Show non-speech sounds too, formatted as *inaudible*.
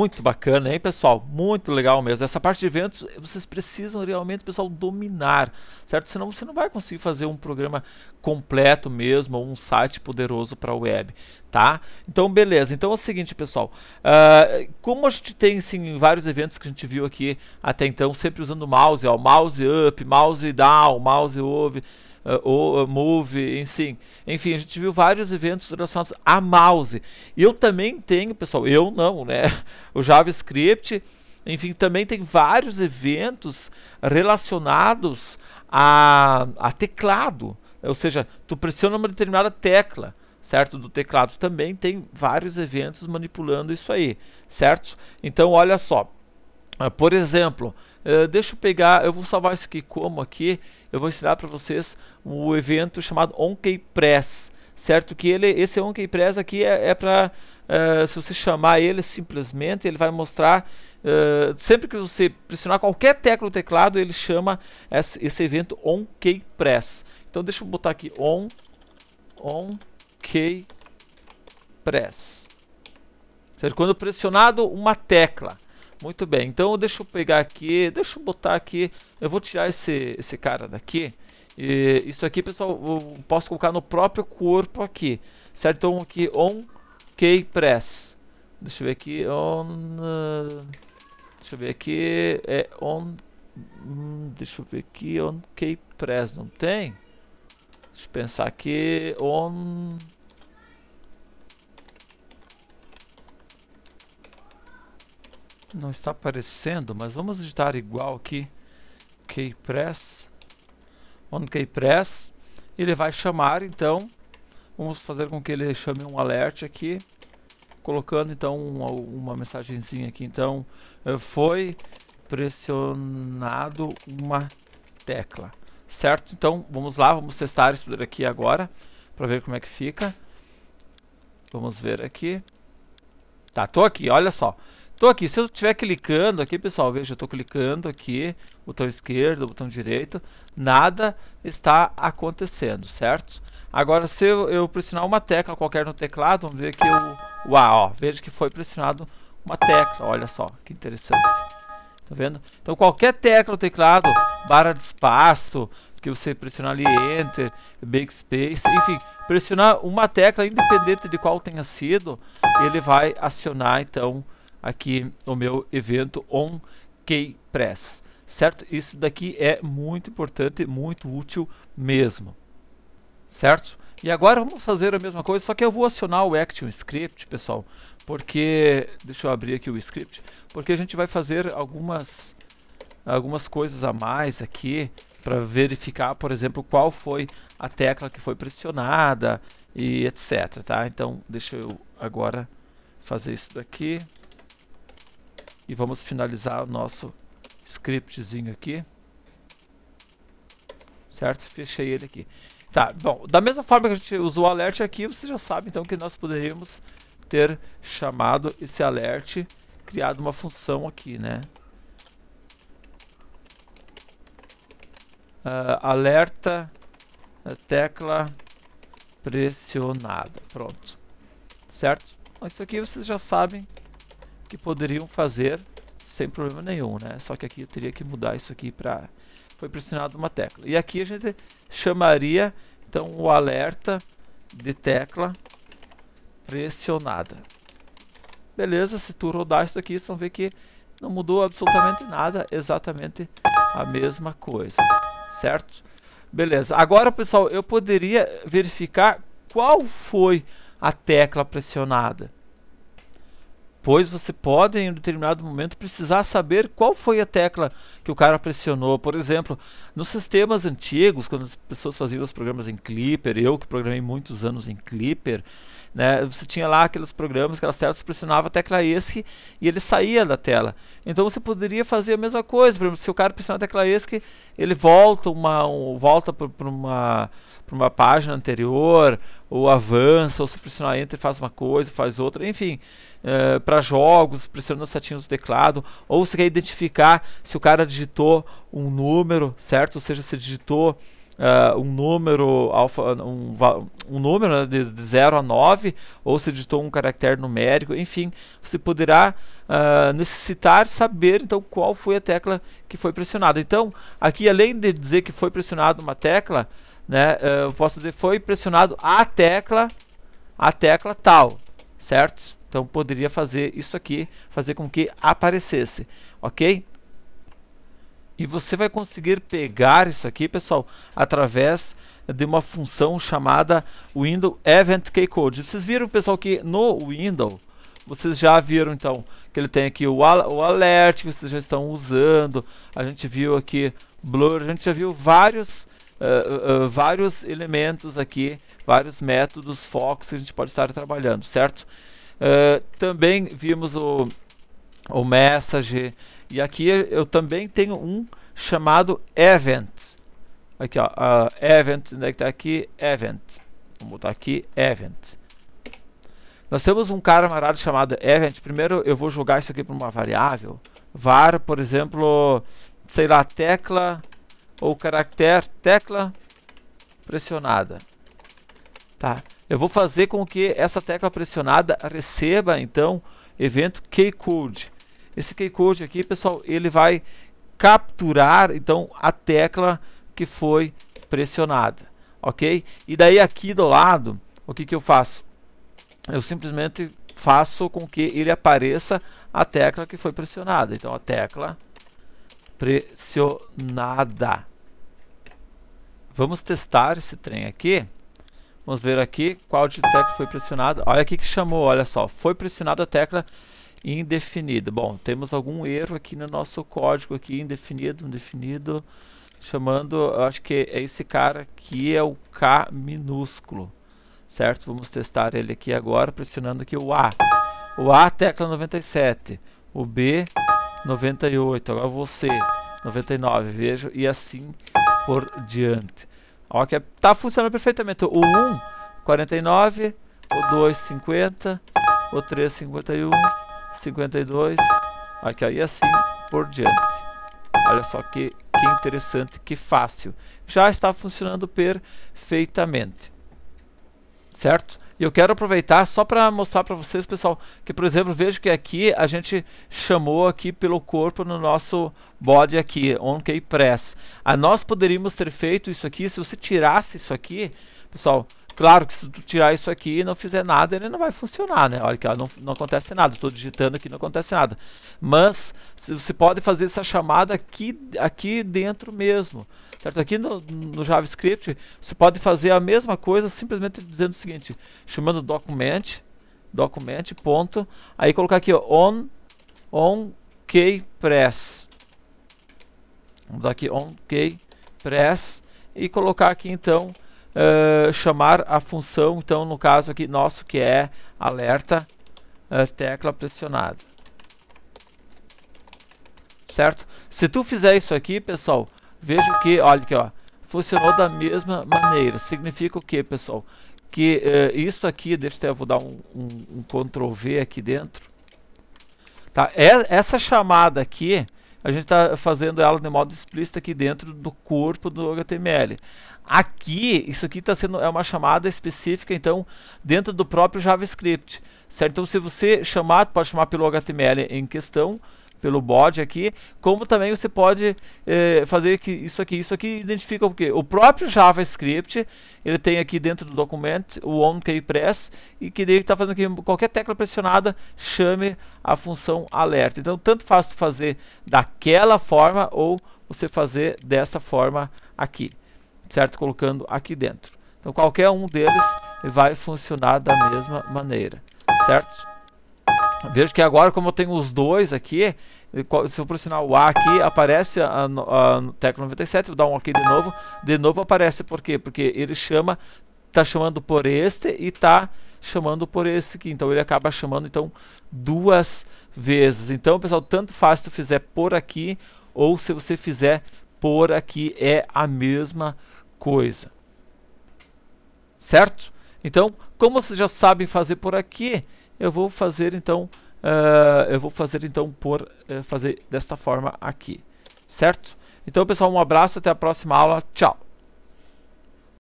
Muito bacana, hein, pessoal? Muito legal mesmo. Essa parte de eventos, vocês precisam realmente, pessoal, dominar, certo? Senão você não vai conseguir fazer um programa completo mesmo, ou um site poderoso para a web, tá? Então, beleza. Então é o seguinte, pessoal. Uh, como a gente tem, sim, vários eventos que a gente viu aqui até então, sempre usando mouse, ó, mouse up, mouse down, mouse over eh, ou Move, enfim. Enfim, a gente viu vários eventos relacionados a mouse. Eu também tenho, pessoal, eu não, né? *laughs* O JavaScript, enfim, também tem vários eventos relacionados a, a teclado. Ou seja, tu pressiona uma determinada tecla certo? Do teclado também tem vários eventos manipulando isso aí, certo? Então olha só, ah, por exemplo, eh, deixa eu pegar, eu vou salvar isso aqui como aqui, eu vou ensinar para vocês o um evento chamado Onkey Press, certo? Que ele, esse Onkey Press aqui é, é para, uh, eh, se você chamar ele simplesmente, ele vai mostrar, uh, sempre que você pressionar qualquer tecla do teclado, ele chama esse, esse evento Onkey Press. Então deixa eu botar aqui on, Onkey Press. Certo? Quando pressionado uma tecla. Muito bem, então deixa eu pegar aqui, deixa eu botar aqui, eu vou tirar esse, esse cara daqui. E isso aqui, pessoal, eu posso colocar no próprio corpo aqui, certo? Então aqui, on key press. Deixa eu ver aqui, on... deixa eu ver aqui, é on... deixa eu ver aqui, on key press, não tem? Deixa eu pensar aqui, on... Não está aparecendo, mas vamos digitar igual aqui. Keypress. Vamos Keypress. Ele vai chamar, então. Vamos fazer com que ele chame um alert aqui. Colocando, então, uma, uma mensagenzinha aqui. Então, eh, foi pressionado uma tecla. Certo? Então, vamos lá. Vamos testar isso daqui agora. Para ver como é que fica. Vamos ver aqui. Tá, tô aqui, olha só. Estou aqui, se eu estiver clicando aqui, pessoal, veja, eu estou clicando aqui, botão esquerdo, botão direito, nada está acontecendo, certo? Agora, se eu, eu pressionar uma tecla qualquer no teclado, vamos ver que o, o A, ó, veja que foi pressionado uma tecla, olha só, que interessante. Tá vendo? Então, qualquer tecla no teclado, barra de espaço, que você pressionar ali Enter, Backspace, enfim, pressionar uma tecla independente de qual tenha sido, ele vai acionar, então, aqui o meu evento on press, certo? Isso daqui é muito importante, muito útil mesmo, certo? E agora vamos fazer a mesma coisa, só que eu vou acionar o Action Script, pessoal, porque, deixa eu abrir aqui o script, porque a gente vai fazer algumas, algumas coisas a mais aqui, para verificar, por exemplo, qual foi a tecla que foi pressionada e etc, tá? Então, deixa eu agora fazer isso daqui. E vamos finalizar o nosso scriptzinho aqui. Certo? Fechei ele aqui. Tá, bom, da mesma forma que a gente usou o alert aqui, você já sabe então que nós poderíamos ter chamado esse alert, criado uma função aqui, né? Uh, alerta eh, tecla pressionada. Pronto. Certo? Isso aqui vocês já sabem que poderiam fazer sem problema nenhum, né? Só que aqui eu teria que mudar isso aqui para foi pressionado uma tecla. E aqui a gente chamaria então o alerta de tecla pressionada. Beleza, se tu rodar isso aqui, são ver que não mudou absolutamente nada, exatamente a mesma coisa, certo? Beleza, agora pessoal, eu poderia verificar qual foi a tecla pressionada pois você pode em um determinado momento precisar saber qual foi a tecla que o cara pressionou. Por exemplo, nos sistemas antigos, quando as pessoas faziam os programas em Clipper, eu que programei muitos anos em Clipper, né, você tinha lá aqueles programas, aquelas telas, você pressionava a tecla ESC e ele saía da tela. Então você poderia fazer a mesma coisa, por exemplo, se o cara pressionar a tecla ESC, ele volta uma um, volta para uma para uma página anterior, ou avança, ou se pressionar enter faz uma coisa, faz outra, enfim. Eh, para jogos, pressionando os setinhos do teclado, ou você quer identificar se o cara digitou um número, certo? Ou seja, se digitou uh, um número alfa, um, um número né, de, 0 a 9, ou se digitou um caractere numérico, enfim, você poderá uh, necessitar saber então qual foi a tecla que foi pressionada. Então, aqui além de dizer que foi pressionada uma tecla, né, eu posso dizer foi pressionado a tecla, a tecla tal, certo? Então poderia fazer isso aqui, fazer com que aparecesse, ok? E você vai conseguir pegar isso aqui, pessoal, através de uma função chamada Window Event Keycode. Vocês viram, pessoal, que no Window vocês já viram então que ele tem aqui o, o alert que vocês já estão usando. A gente viu aqui blur, a gente já viu vários uh, uh, vários elementos aqui, vários métodos focos que a gente pode estar trabalhando, certo? Ah, também vimos o, o message. E aqui eu também tenho um chamado event. Aqui, ó, uh, event, onde é que tá aqui? Event. Vamos botar aqui, event. Nós temos um camarada chamado event. Primeiro eu vou jogar isso aqui para uma variável. var, por exemplo, sei lá, tecla ou caractere, tecla pressionada. Tá. Eu vou fazer com que essa tecla pressionada receba, então, evento keycode. Esse keycode aqui, pessoal, ele vai capturar, então, a tecla que foi pressionada, ok? E daí aqui do lado, o que, que eu faço? Eu simplesmente faço com que ele apareça a tecla que foi pressionada. Então, a tecla pressionada. Vamos testar esse trem aqui. Vamos ver aqui qual de tecla foi pressionada. Olha aqui que chamou, olha só. Foi pressionada a tecla indefinida. Bom, temos algum erro aqui no nosso código aqui, indefinido, indefinido. Chamando, acho que é esse cara aqui, é o K minúsculo. Certo? Vamos testar ele aqui agora, pressionando aqui o A. O A, tecla 97. O B, 98. Agora você, 99. Vejo, e assim por diante. Ok, tá funcionando perfeitamente. O 1, 49, o 2, 50, o 3, 51, 52, aqui aí assim por diante. Olha só que, que interessante, que fácil. Já está funcionando perfeitamente certo? E eu quero aproveitar só para mostrar para vocês, pessoal, que por exemplo, vejo que aqui a gente chamou aqui pelo corpo no nosso body aqui, OnKey Press. Ah, nós poderíamos ter feito isso aqui, se você tirasse isso aqui, pessoal, Claro que se tu tirar isso aqui e não fizer nada, ele não vai funcionar, né? Olha que não, não acontece nada. Estou digitando aqui, não acontece nada. Mas você pode fazer essa chamada aqui, aqui dentro mesmo, certo? Aqui no, no JavaScript você pode fazer a mesma coisa simplesmente dizendo o seguinte, chamando document, document ponto, aí colocar aqui ó, on on keypress, vamos dar aqui on press e colocar aqui então uh, chamar a função, então no caso aqui nosso que é alerta uh, tecla pressionada. Certo? Se tu fizer isso aqui, pessoal, vejo que, olha aqui, ó, funcionou da mesma maneira. Significa o que, pessoal? Que uh, isso aqui, deixa eu, ter, eu vou dar um, um, um Ctrl V aqui dentro. Tá? É, essa chamada aqui, a gente está fazendo ela de modo explícito aqui dentro do corpo do HTML. Aqui, isso aqui está sendo é uma chamada específica, então, dentro do próprio JavaScript, certo? Então, se você chamar, pode chamar pelo HTML em questão, pelo bot aqui, como também você pode eh, fazer que isso aqui, isso aqui identifica o que? O próprio JavaScript, ele tem aqui dentro do documento o onKeyPress e que ele está fazendo que qualquer tecla pressionada chame a função alerta. Então, tanto faz tu fazer daquela forma ou você fazer dessa forma aqui, certo? Colocando aqui dentro. Então, qualquer um deles vai funcionar da mesma maneira, certo? Veja que agora, como eu tenho os dois aqui, se eu pressionar o A aqui, aparece a, a, 97, vou dar um OK de novo. De novo aparece, por quê? Porque ele chama, está chamando por este e está chamando por esse aqui. Então ele acaba chamando então duas vezes. Então, pessoal, tanto faz se tu fizer por aqui ou se você fizer por aqui, é a mesma coisa. Certo? Então, como vocês já sabem fazer por aqui, eu vou fazer então uh, eu vou fazer então por uh, fazer desta forma aqui certo então pessoal um abraço até a próxima aula tchau